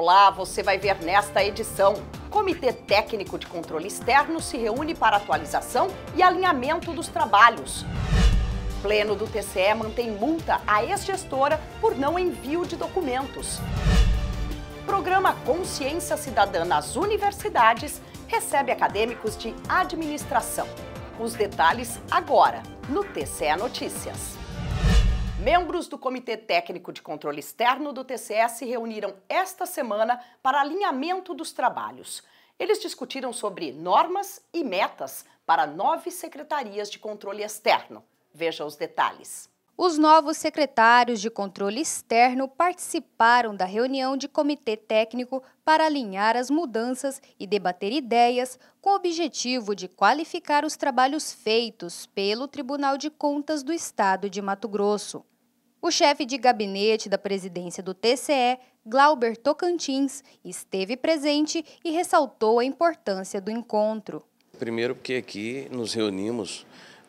Olá, você vai ver nesta edição. Comitê Técnico de Controle Externo se reúne para atualização e alinhamento dos trabalhos. Pleno do TCE mantém multa à ex-gestora por não envio de documentos. Programa Consciência Cidadã nas Universidades recebe acadêmicos de administração. Os detalhes agora, no TCE Notícias. Membros do Comitê Técnico de Controle Externo do TCE se reuniram esta semana para alinhamento dos trabalhos. Eles discutiram sobre normas e metas para nove secretarias de controle externo. Veja os detalhes. Os novos secretários de controle externo participaram da reunião de comitê técnico para alinhar as mudanças e debater ideias com o objetivo de qualificar os trabalhos feitos pelo Tribunal de Contas do Estado de Mato Grosso. O chefe de gabinete da presidência do TCE, Glauber Tocantins, esteve presente e ressaltou a importância do encontro. Primeiro, porque aqui nos reunimos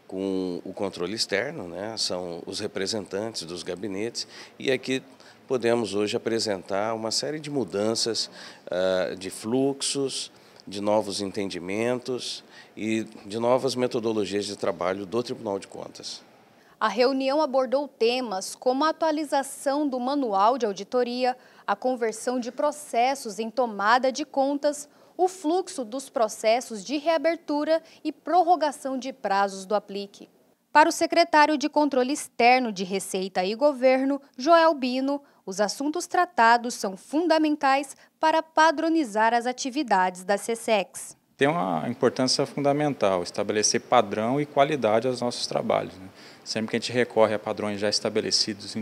com o controle externo, né? são os representantes dos gabinetes, e aqui podemos hoje apresentar uma série de mudanças uh, de fluxos, de novos entendimentos e de novas metodologias de trabalho do Tribunal de Contas. A reunião abordou temas como a atualização do manual de auditoria, a conversão de processos em tomada de contas, o fluxo dos processos de reabertura e prorrogação de prazos do aplique. Para o secretário de Controle Externo de Receita e Governo, Joel Bino, os assuntos tratados são fundamentais para padronizar as atividades da SESEX. Tem uma importância fundamental estabelecer padrão e qualidade aos nossos trabalhos. Né? Sempre que a gente recorre a padrões já estabelecidos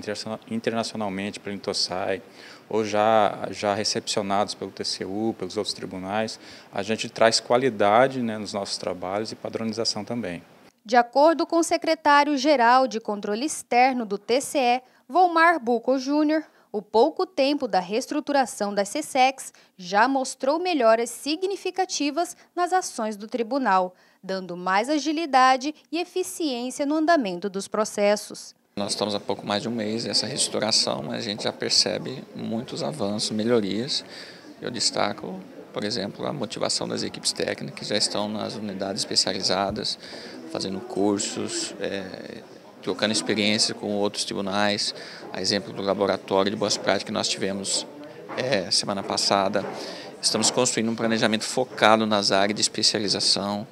internacionalmente pelo Intosai, ou já, já recepcionados pelo TCU, pelos outros tribunais, a gente traz qualidade né, nos nossos trabalhos e padronização também. De acordo com o secretário-geral de Controle Externo do TCE, Volmar Buco Júnior, o pouco tempo da reestruturação da CSEX já mostrou melhoras significativas nas ações do tribunal, dando mais agilidade e eficiência no andamento dos processos. Nós estamos há pouco mais de um mês essa reestruturação, mas a gente já percebe muitos avanços, melhorias. Eu destaco, por exemplo, a motivação das equipes técnicas, que já estão nas unidades especializadas, fazendo cursos, é, trocando experiência com outros tribunais, a exemplo do laboratório de boas práticas que nós tivemos é, semana passada. Estamos construindo um planejamento focado nas áreas de especialização.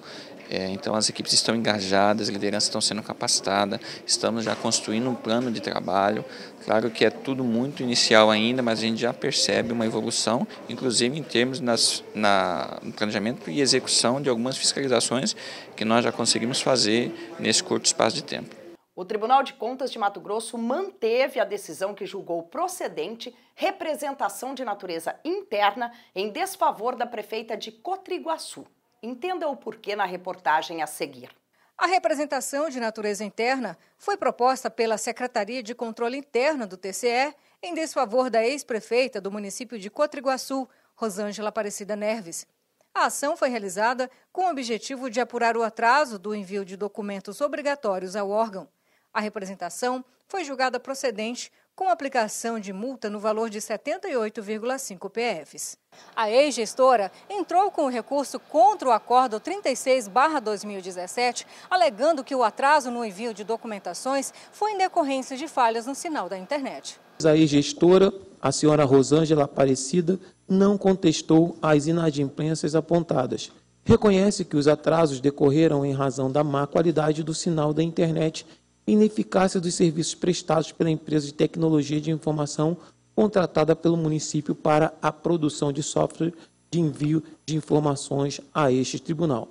É, então, as equipes estão engajadas, as lideranças estão sendo capacitadas, estamos já construindo um plano de trabalho. Claro que é tudo muito inicial ainda, mas a gente já percebe uma evolução, inclusive em termos nas, na, no planejamento e execução de algumas fiscalizações que nós já conseguimos fazer nesse curto espaço de tempo. O Tribunal de Contas de Mato Grosso manteve a decisão que julgou procedente representação de natureza interna em desfavor da prefeita de Cotriguaçu. Entenda o porquê na reportagem a seguir. A representação de natureza interna foi proposta pela Secretaria de Controle Interno do TCE em desfavor da ex-prefeita do município de Cotriguaçu, Rosângela Aparecida Nerves. A ação foi realizada com o objetivo de apurar o atraso do envio de documentos obrigatórios ao órgão. A representação foi julgada procedente com aplicação de multa no valor de 78,5 PFs. A ex-gestora entrou com o recurso contra o Acordo 36-2017, alegando que o atraso no envio de documentações foi em decorrência de falhas no sinal da internet. A ex-gestora, a senhora Rosângela Aparecida, não contestou as inadimplências apontadas. Reconhece que os atrasos decorreram em razão da má qualidade do sinal da internet ineficácia dos serviços prestados pela empresa de tecnologia de informação contratada pelo município para a produção de software de envio de informações a este tribunal.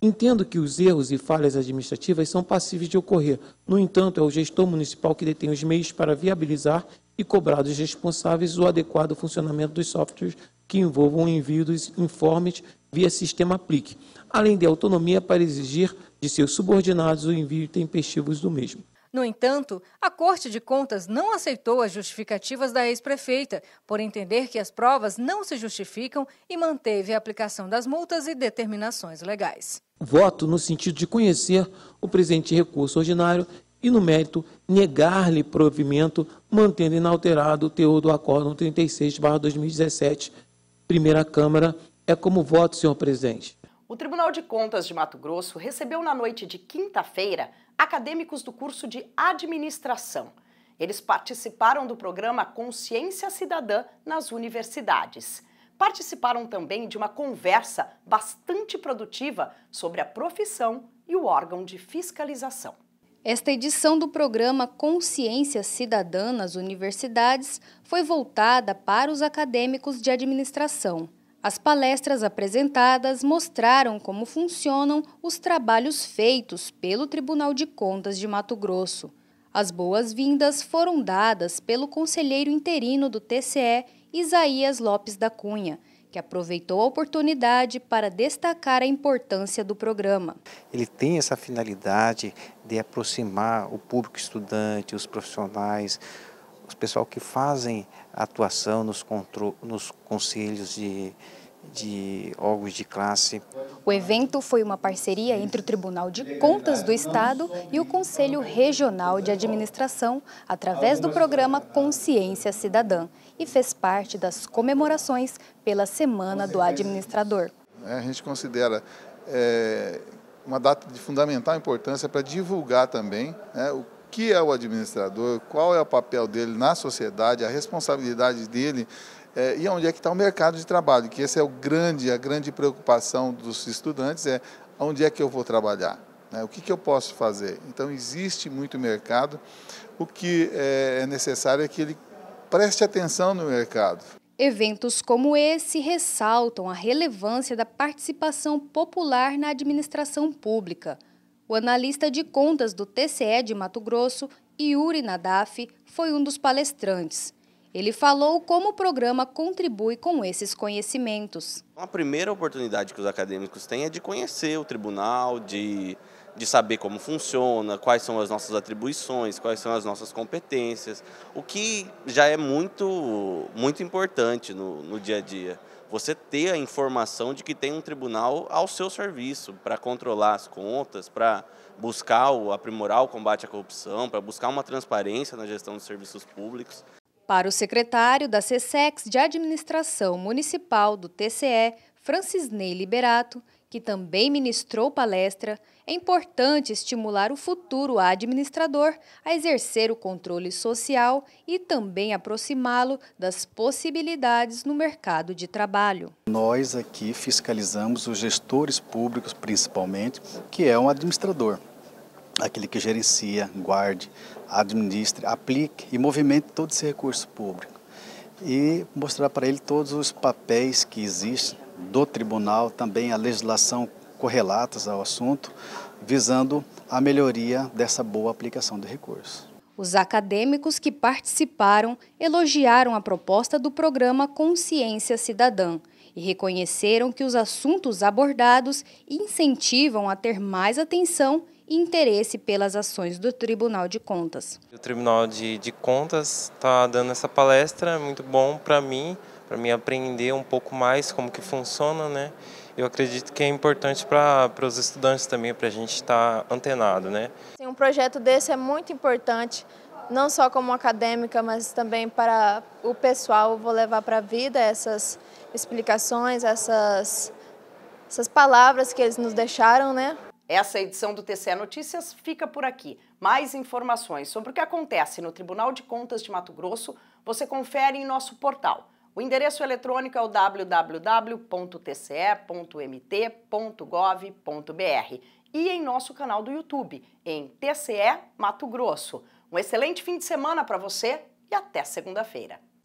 Entendo que os erros e falhas administrativas são passíveis de ocorrer. No entanto, é o gestor municipal que detém os meios para viabilizar e cobrar dos responsáveis o adequado funcionamento dos softwares que envolvam o envio dos informes via sistema aplique, além de autonomia para exigir de seus subordinados o envio tempestivo do mesmo. No entanto, a Corte de Contas não aceitou as justificativas da ex-prefeita, por entender que as provas não se justificam e manteve a aplicação das multas e determinações legais. Voto no sentido de conhecer o presente recurso ordinário e, no mérito, negar-lhe provimento, mantendo inalterado o teor do Acórdão 36-2017, Primeira Câmara, é como voto, senhor presidente. O Tribunal de Contas de Mato Grosso recebeu na noite de quinta-feira acadêmicos do curso de administração. Eles participaram do programa Consciência Cidadã nas universidades. Participaram também de uma conversa bastante produtiva sobre a profissão e o órgão de fiscalização. Esta edição do programa Consciência Cidadã nas Universidades foi voltada para os acadêmicos de administração. As palestras apresentadas mostraram como funcionam os trabalhos feitos pelo Tribunal de Contas de Mato Grosso. As boas-vindas foram dadas pelo conselheiro interino do TCE, Isaías Lopes da Cunha, que aproveitou a oportunidade para destacar a importância do programa. Ele tem essa finalidade de aproximar o público estudante, os profissionais, o pessoal que fazem atuação nos, contro, nos conselhos de, de órgãos de classe. O evento foi uma parceria entre o Tribunal de Contas do Estado e o Conselho Regional de Administração, através do programa Consciência Cidadã, e fez parte das comemorações pela Semana do Administrador. É, a gente considera é, uma data de fundamental importância para divulgar também né, o que é o administrador, qual é o papel dele na sociedade, a responsabilidade dele é, e onde é que está o mercado de trabalho, que essa é o grande, a grande preocupação dos estudantes, é onde é que eu vou trabalhar, né? o que, que eu posso fazer. Então, existe muito mercado, o que é, é necessário é que ele preste atenção no mercado. Eventos como esse ressaltam a relevância da participação popular na administração pública – o analista de contas do TCE de Mato Grosso, Yuri Nadaf, foi um dos palestrantes. Ele falou como o programa contribui com esses conhecimentos. A primeira oportunidade que os acadêmicos têm é de conhecer o tribunal, de, de saber como funciona, quais são as nossas atribuições, quais são as nossas competências, o que já é muito, muito importante no, no dia a dia você ter a informação de que tem um tribunal ao seu serviço para controlar as contas, para buscar o, aprimorar o combate à corrupção, para buscar uma transparência na gestão dos serviços públicos. Para o secretário da SESEX de Administração Municipal do TCE, Francisney Liberato, que também ministrou palestra, é importante estimular o futuro administrador a exercer o controle social e também aproximá-lo das possibilidades no mercado de trabalho. Nós aqui fiscalizamos os gestores públicos, principalmente, que é um administrador aquele que gerencia, guarde, administre, aplique e movimente todo esse recurso público. E mostrar para ele todos os papéis que existem do tribunal, também a legislação correlatas ao assunto, visando a melhoria dessa boa aplicação de recursos. Os acadêmicos que participaram elogiaram a proposta do programa Consciência Cidadã e reconheceram que os assuntos abordados incentivam a ter mais atenção e interesse pelas ações do Tribunal de Contas. O Tribunal de, de Contas está dando essa palestra, é muito bom para mim, para me aprender um pouco mais como que funciona, né? Eu acredito que é importante para os estudantes também, para a gente estar tá antenado, né? Um projeto desse é muito importante, não só como acadêmica, mas também para o pessoal. Eu vou levar para a vida essas explicações, essas, essas palavras que eles nos deixaram, né? Essa edição do TCE Notícias fica por aqui. Mais informações sobre o que acontece no Tribunal de Contas de Mato Grosso você confere em nosso portal o endereço eletrônico é o www.tce.mt.gov.br e em nosso canal do YouTube, em TCE Mato Grosso. Um excelente fim de semana para você e até segunda-feira.